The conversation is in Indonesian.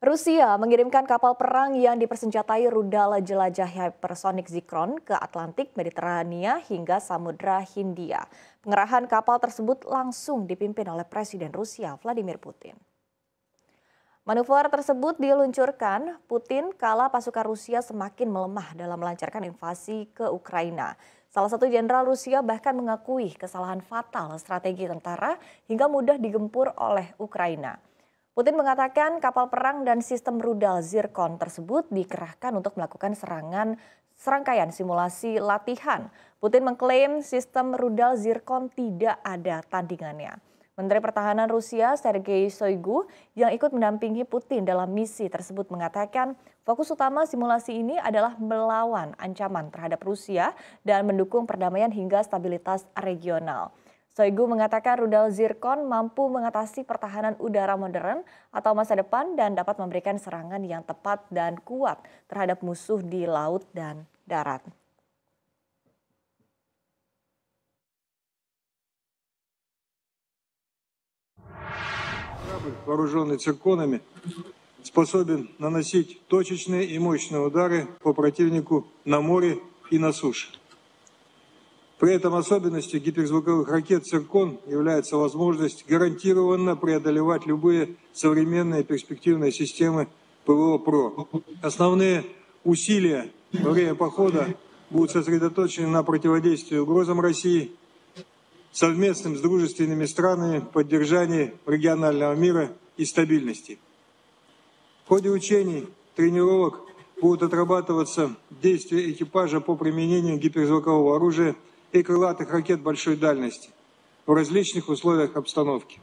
Rusia mengirimkan kapal perang yang dipersenjatai rudal jelajah hypersonik Zikron ke Atlantik, Mediterania hingga Samudra Hindia. Pengerahan kapal tersebut langsung dipimpin oleh Presiden Rusia Vladimir Putin. Manuver tersebut diluncurkan Putin kala pasukan Rusia semakin melemah dalam melancarkan invasi ke Ukraina. Salah satu jenderal Rusia bahkan mengakui kesalahan fatal strategi tentara hingga mudah digempur oleh Ukraina. Putin mengatakan kapal perang dan sistem rudal Zircon tersebut dikerahkan untuk melakukan serangan serangkaian simulasi latihan. Putin mengklaim sistem rudal Zircon tidak ada tandingannya. Menteri Pertahanan Rusia Sergei Shoigu yang ikut mendampingi Putin dalam misi tersebut mengatakan fokus utama simulasi ini adalah melawan ancaman terhadap Rusia dan mendukung perdamaian hingga stabilitas regional. Soegu mengatakan rudal Zircon mampu mengatasi pertahanan udara modern atau masa depan dan dapat memberikan serangan yang tepat dan kuat terhadap musuh di laut dan darat. вооруженный цирконами, При этом особенностью гиперзвуковых ракет «Циркон» является возможность гарантированно преодолевать любые современные перспективные системы ПВО-ПРО. Основные усилия во время похода будут сосредоточены на противодействии угрозам России, совместным с дружественными странами поддержании регионального мира и стабильности. В ходе учений, тренировок будут отрабатываться действия экипажа по применению гиперзвукового оружия – и крылатых ракет большой дальности в различных условиях обстановки.